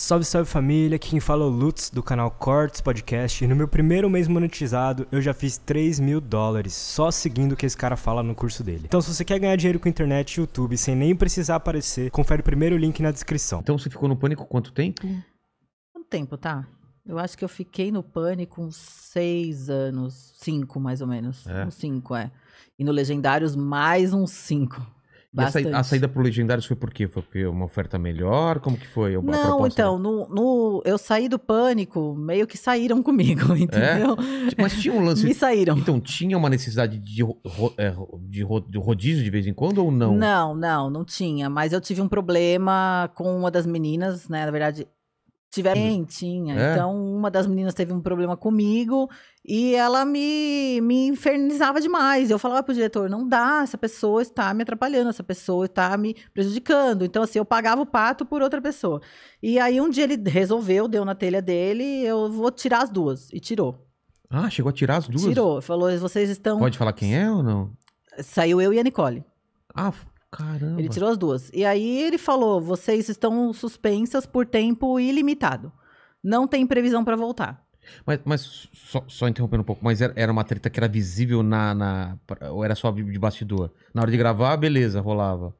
Salve, salve família, aqui quem fala é o Lutz do canal Cortes Podcast e no meu primeiro mês monetizado eu já fiz 3 mil dólares só seguindo o que esse cara fala no curso dele. Então se você quer ganhar dinheiro com internet e YouTube sem nem precisar aparecer, confere o primeiro link na descrição. Então você ficou no pânico quanto tempo? É. Quanto tempo, tá? Eu acho que eu fiquei no pânico uns 6 anos, 5 mais ou menos, é. uns 5 é. E no Legendários mais uns 5. Bastante. a saída para o Legendários foi por quê? Foi porque uma oferta melhor? Como que foi? não, então, no, no, eu saí do pânico, meio que saíram comigo, é? entendeu? É? Mas tinha um lance. Me saíram. Então, tinha uma necessidade de, é, ro... de, ro... de rodízio de vez em quando ou não? Não, não, não tinha. Mas eu tive um problema com uma das meninas, né? Na verdade, Tiveram. Sim, tinha. É? Então, uma das meninas teve um problema comigo e ela me, me infernizava demais. Eu falava pro diretor: não dá, essa pessoa está me atrapalhando, essa pessoa está me prejudicando. Então, assim, eu pagava o pato por outra pessoa. E aí, um dia ele resolveu, deu na telha dele: eu vou tirar as duas. E tirou. Ah, chegou a tirar as duas? Tirou. Falou: vocês estão. Pode falar quem é ou não? Saiu eu e a Nicole. Ah, Caramba. Ele tirou as duas. E aí ele falou: vocês estão suspensas por tempo ilimitado. Não tem previsão para voltar. Mas, mas só, só, interrompendo um pouco, mas era, era, uma treta que era visível na, na. Ou era só de bastidor? Na hora de gravar, beleza, rolava.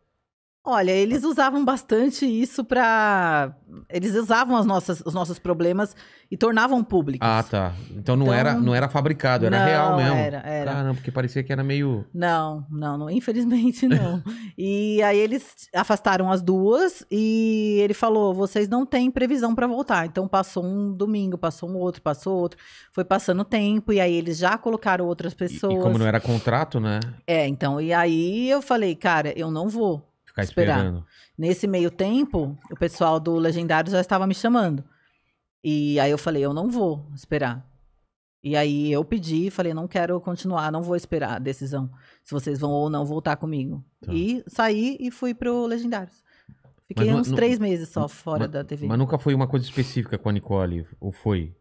Olha, eles usavam bastante isso para eles usavam as nossas, os nossos problemas e tornavam públicos. Ah, tá. Então não então... era não era fabricado, era não, real mesmo. Era, era. Ah, porque parecia que era meio Não, não, não infelizmente não. e aí eles afastaram as duas e ele falou: "Vocês não têm previsão para voltar". Então passou um domingo, passou um outro, passou outro. Foi passando tempo e aí eles já colocaram outras pessoas. E, e como não era contrato, né? É, então e aí eu falei: "Cara, eu não vou". Ficar esperar. esperando. Nesse meio tempo, o pessoal do Legendário já estava me chamando. E aí eu falei, eu não vou esperar. E aí eu pedi, falei, não quero continuar, não vou esperar a decisão. Se vocês vão ou não voltar comigo. Tá. E saí e fui pro legendário Fiquei mas, uns não, três meses só fora mas, da TV. Mas nunca foi uma coisa específica com a Nicole, ou foi?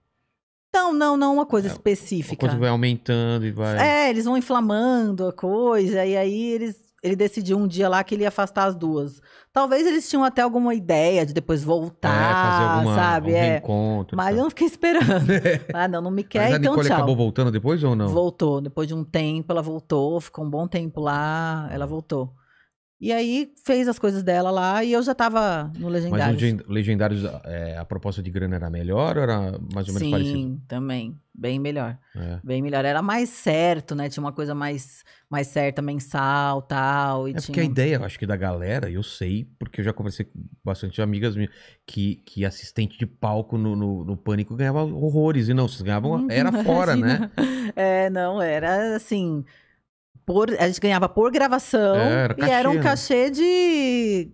Não, não, não uma coisa é, específica. A coisa vai aumentando e vai. É, eles vão inflamando a coisa, e aí eles ele decidiu um dia lá que ele ia afastar as duas. Talvez eles tinham até alguma ideia de depois voltar, é, fazer alguma, sabe? Um é. reencontro. Mas tá. eu não fiquei esperando. É. ah, não, não me quer, Mas a então Nicole tchau. acabou voltando depois ou não? Voltou. Depois de um tempo, ela voltou. Ficou um bom tempo lá, ela voltou. E aí fez as coisas dela lá e eu já tava no Legendários. Mas no Legendários, é, a proposta de grana era melhor ou era mais ou menos Sim, parecido? Sim, também. Bem melhor. É. Bem melhor. Era mais certo, né? Tinha uma coisa mais, mais certa, mensal, tal. é tinha... porque a ideia, eu acho que da galera, eu sei, porque eu já conversei com bastante amigas minhas, que, que assistente de palco no, no, no Pânico ganhava horrores. E não, vocês ganhavam... Uhum, era fora, né? É, não, era assim... Por, a gente ganhava por gravação é, era cachê, e era um cachê né? de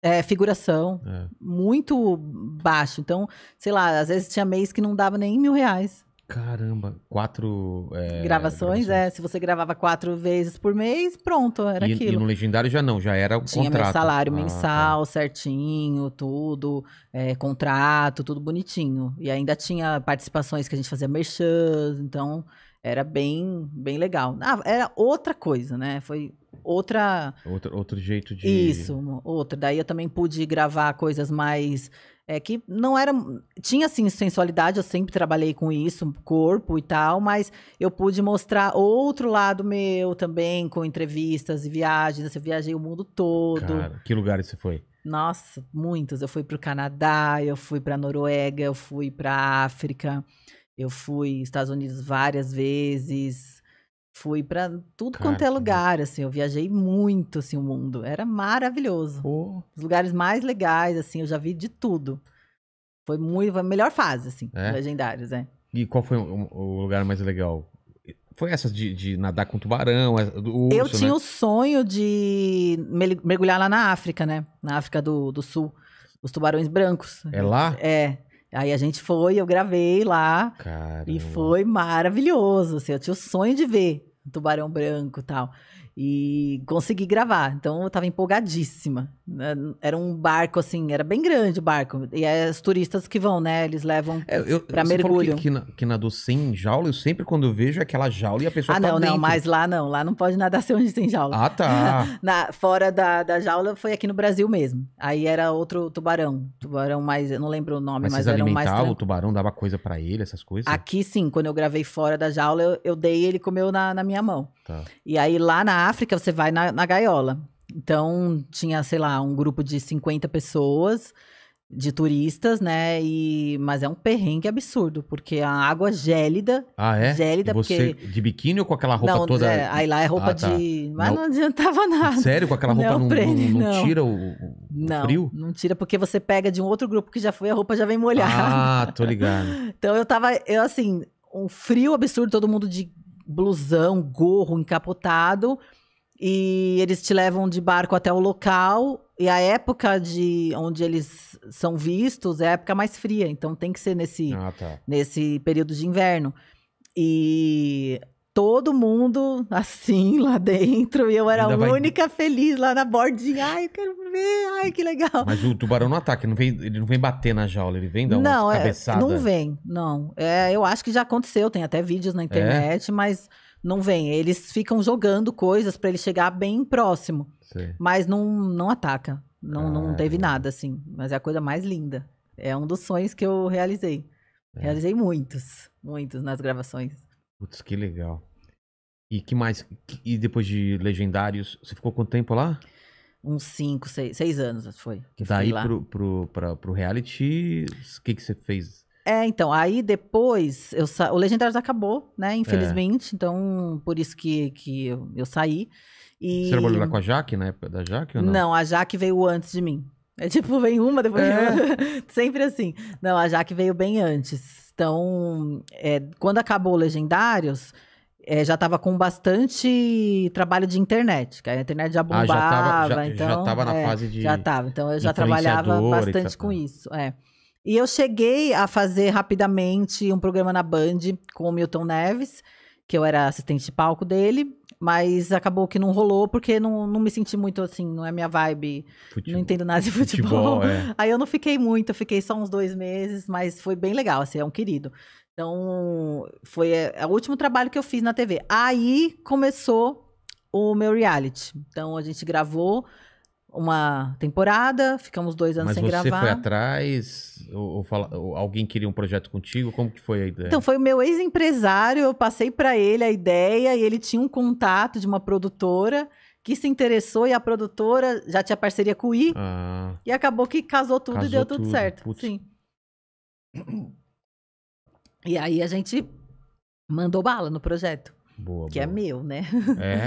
é, figuração é. muito baixo. Então, sei lá, às vezes tinha mês que não dava nem mil reais. Caramba, quatro. É, gravações, é, gravações, é. Se você gravava quatro vezes por mês, pronto, era e, aquilo. E no Legendário já não, já era o Tinha contrato. Tinha salário ah, tá. mensal, tá. certinho, tudo, é, contrato, tudo bonitinho. E ainda tinha participações que a gente fazia merchan, então era bem, bem legal. Ah, era outra coisa, né? Foi outra. Outro, outro jeito de. Isso, outra. Daí eu também pude gravar coisas mais é que não era. Tinha, assim, sensualidade, eu sempre trabalhei com isso, corpo e tal, mas eu pude mostrar outro lado meu também, com entrevistas e viagens. Eu viajei o mundo todo. Cara, que lugares você foi? Nossa, muitos. Eu fui para o Canadá, eu fui para a Noruega, eu fui para África, eu fui Estados Unidos várias vezes. Fui para tudo quanto é lugar, assim, eu viajei muito, assim, o mundo. Era maravilhoso. Oh. Os lugares mais legais, assim, eu já vi de tudo. Foi muito, foi a melhor fase, assim, é? legendários, é. E qual foi o, o lugar mais legal? Foi essa de, de, nadar com tubarão, é, urso, Eu né? tinha né? o sonho de mergulhar lá na África, né? Na África do, do Sul. Os tubarões brancos. É lá? É. Aí a gente foi, eu gravei lá. Caramba. E foi maravilhoso. Assim, eu tinha o sonho de ver tubarão branco tal. E consegui gravar. Então eu tava empolgadíssima. Né? Era um barco, assim, era bem grande o barco. E é os turistas que vão, né? Eles levam é, eu, pra mergulho. Que, que, que nadou sem jaula, eu sempre quando eu vejo é aquela jaula e a pessoa ah, tá não, dentro. não, mas lá não. Lá não pode nadar sem, tem jaula. Ah, tá. na, fora da, da jaula foi aqui no Brasil mesmo. Aí era outro tubarão. Tubarão mais, eu não lembro o nome, mas, mas era um mais. o tubarão, dava coisa para ele, essas coisas? Aqui sim, quando eu gravei fora da jaula, eu, eu dei ele comeu na, na minha mão. Tá. E aí lá na África você vai na, na gaiola. Então tinha, sei lá, um grupo de 50 pessoas de turistas, né? E mas é um perrengue absurdo, porque a água é gélida, ah, é? gélida você, porque de biquíni ou com aquela roupa não, toda? É, aí lá é roupa ah, tá. de, mas não... não... adiantava nada. Sério, com aquela roupa não, não, não tira o, o, não, frio? Não, tira porque você pega de um outro grupo que já foi a roupa já vem molhada. Ah, tô ligado. então eu tava, eu assim, um frio absurdo, todo mundo de blusão, gorro encapotado e eles te levam de barco até o local e a época de onde eles são vistos é a época mais fria, então tem que ser nesse ah, tá. nesse período de inverno. E todo mundo assim lá dentro e eu era Ainda a vai... única feliz lá na bordinha. Ai, eu quero ver, ai, que legal. Mas o tubarão não ataca, ele não vem, ele não vem bater na jaula, ele vem dar uma não, cabeçada. É, não vem, não. É, eu acho que já aconteceu, tem até vídeos na é? internet, é? mas não vem. Eles ficam jogando coisas para ele chegar bem próximo, mas não, não ataca. Não, não teve nada assim, mas é a coisa mais linda. É um dos sonhos que eu realizei. É. Realizei muitos, muitos nas gravações. Putz, que legal. E que mais? E depois de Legendários, você ficou quanto tempo lá? Uns 5, 6 anos foi. Que Daí pro, pro, pra, pro reality, o que, que você fez? É, então, aí depois, eu sa... o Legendários acabou, né, é. infelizmente, é. então por isso que, que eu, eu saí. E... Você trabalhou lá com a Jaque, na época da Jaque ou não? Não, a Jaque veio antes de mim. É tipo, vem uma, depois é. de uma. Sempre assim. Não, a Jaque veio bem antes. Então, é, quando acabou Legendários, é, já estava com bastante trabalho de internet, que a internet já bombava. Ah, já estava já, então, na é, fase de. Já estava. então eu já trabalhava bastante com é. isso. É. E eu cheguei a fazer rapidamente um programa na Band com o Milton Neves que eu era assistente de palco dele, mas acabou que não rolou porque não, não me senti muito assim, não é minha vibe, futebol. não entendo nada de futebol. futebol é. Aí eu não fiquei muito, eu fiquei só uns dois meses, mas foi bem legal, assim, é um querido. Então, foi é, é o último trabalho que eu fiz na TV. Aí começou o meu reality. Então, a gente gravou uma temporada, ficamos dois anos Mas sem gravar. Mas você foi atrás? Ou, ou, fala, ou, alguém queria um projeto contigo? Como que foi a ideia? Então, foi o meu ex-empresário, eu passei para ele a ideia e ele tinha um contato de uma produtora que se interessou e a produtora já tinha parceria com o I. Ah, e acabou que casou tudo casou e deu tudo, tudo certo. Putz. Sim. E aí a gente mandou bala no projeto. Boa, que é boa. é meu, né?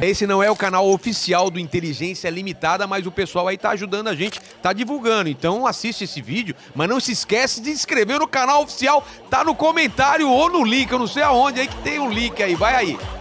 É. Esse não é o canal oficial do Inteligência Limitada, mas o pessoal aí tá ajudando a gente, tá divulgando. Então assiste esse vídeo, mas não se esquece de inscrever no canal oficial, tá no comentário ou no link, eu não sei aonde aí que tem um link aí, vai aí.